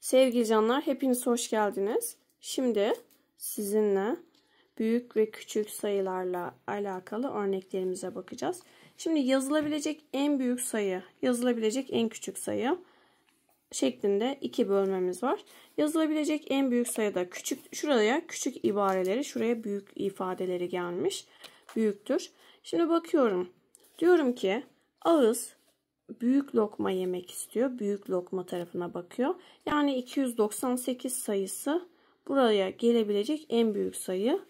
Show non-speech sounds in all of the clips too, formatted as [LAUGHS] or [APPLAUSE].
Sevgili canlar hepiniz hoş geldiniz. Şimdi sizinle büyük ve küçük sayılarla alakalı örneklerimize bakacağız. Şimdi yazılabilecek en büyük sayı, yazılabilecek en küçük sayı şeklinde iki bölmemiz var. Yazılabilecek en büyük sayıda küçük şuraya küçük ibareleri, şuraya büyük ifadeleri gelmiş. Büyüktür. Şimdi bakıyorum. Diyorum ki ağız büyük lokma yemek istiyor. Büyük lokma tarafına bakıyor. Yani 298 sayısı buraya gelebilecek en büyük sayı.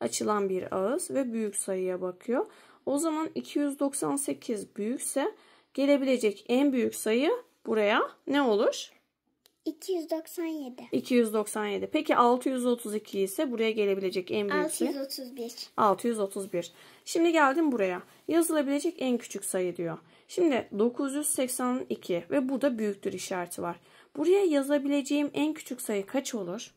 Açılan bir ağız ve büyük sayıya bakıyor. O zaman 298 büyükse gelebilecek en büyük sayı buraya ne olur? 297. 297. Peki 632 ise buraya gelebilecek en büyüksü? 631. 631. Şimdi geldim buraya. Yazılabilecek en küçük sayı diyor. Şimdi 982 ve burada büyüktür işareti var. Buraya yazabileceğim en küçük sayı kaç olur?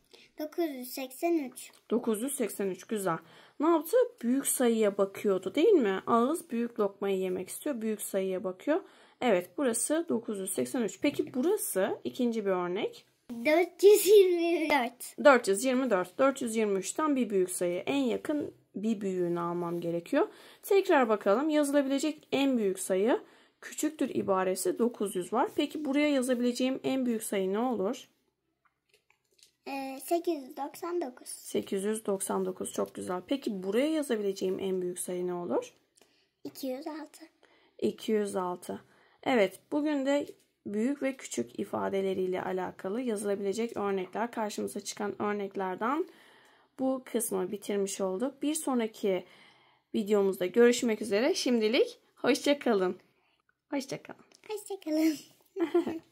983. 983 güzel. Ne yaptı? Büyük sayıya bakıyordu değil mi? Ağız büyük lokmayı yemek istiyor. Büyük sayıya bakıyor. Evet burası 983. Peki burası ikinci bir örnek. 424. 424. 423'ten bir büyük sayı. En yakın bir büyüğünü almam gerekiyor. Tekrar bakalım. Yazılabilecek en büyük sayı küçüktür ibaresi 900 var. Peki buraya yazabileceğim en büyük sayı ne olur? 899. Ee, 899 çok güzel. Peki buraya yazabileceğim en büyük sayı ne olur? 206. 206. Evet bugün de büyük ve küçük ifadeleriyle alakalı yazılabilecek örnekler karşımıza çıkan örneklerden bu kısmı bitirmiş olduk. Bir sonraki videomuzda görüşmek üzere. Şimdilik hoşçakalın. Hoşçakalın. Hoşçakalın. [LAUGHS]